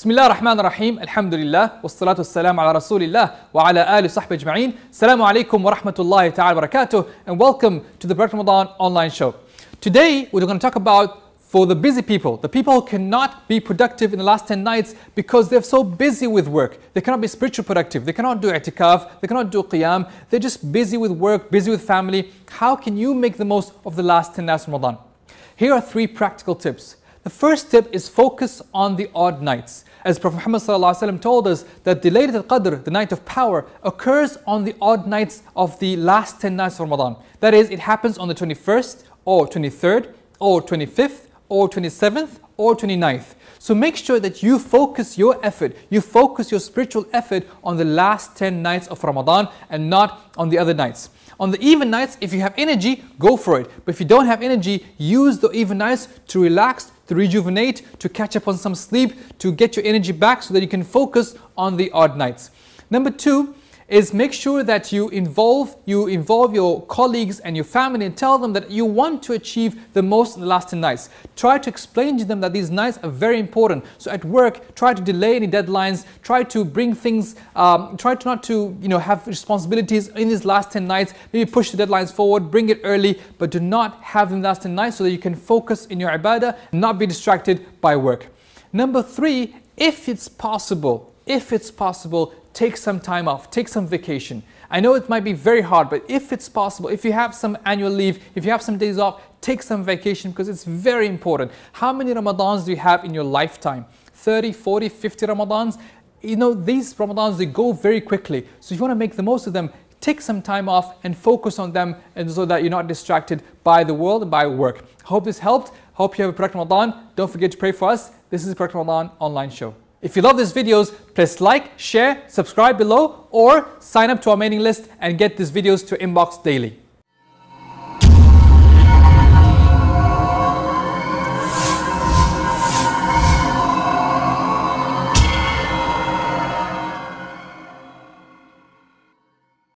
بسم الله الرحمن alhamdulillah, الحمد لله salam والسلام على wa الله وعلى آله وصحبه أجمعين السلام عليكم ورحمة الله تعالى وبركاته and welcome to the Barak Ramadan online show. Today we're going to talk about for the busy people, the people who cannot be productive in the last 10 nights because they're so busy with work. They cannot be spiritual productive. They cannot do i'tikaf. They cannot do qiyam. They're just busy with work, busy with family. How can you make the most of the last 10 nights of Ramadan? Here are three practical tips the first tip is focus on the odd nights. As Prophet Muhammad ﷺ told us that the Laylatul Qadr, the night of power, occurs on the odd nights of the last 10 nights of Ramadan. That is, it happens on the 21st or 23rd or 25th or 27th or 29th. So make sure that you focus your effort, you focus your spiritual effort on the last 10 nights of Ramadan and not on the other nights. On the even nights, if you have energy, go for it. But if you don't have energy, use the even nights to relax, to rejuvenate, to catch up on some sleep, to get your energy back so that you can focus on the odd nights. Number two, is make sure that you involve, you involve your colleagues and your family and tell them that you want to achieve the most lasting nights. Try to explain to them that these nights are very important. So at work, try to delay any deadlines, try to bring things, um, try to not to you know, have responsibilities in these last 10 nights, maybe push the deadlines forward, bring it early, but do not have them last 10 nights so that you can focus in your ibadah, not be distracted by work. Number three, if it's possible, if it's possible, take some time off, take some vacation. I know it might be very hard, but if it's possible, if you have some annual leave, if you have some days off, take some vacation because it's very important. How many Ramadans do you have in your lifetime? 30, 40, 50 Ramadans? You know, these Ramadans, they go very quickly. So you want to make the most of them, take some time off and focus on them and so that you're not distracted by the world and by work. Hope this helped. Hope you have a productive Ramadan. Don't forget to pray for us. This is Productive Ramadan Online Show. If you love these videos, press like, share, subscribe below or sign up to our mailing list and get these videos to inbox daily.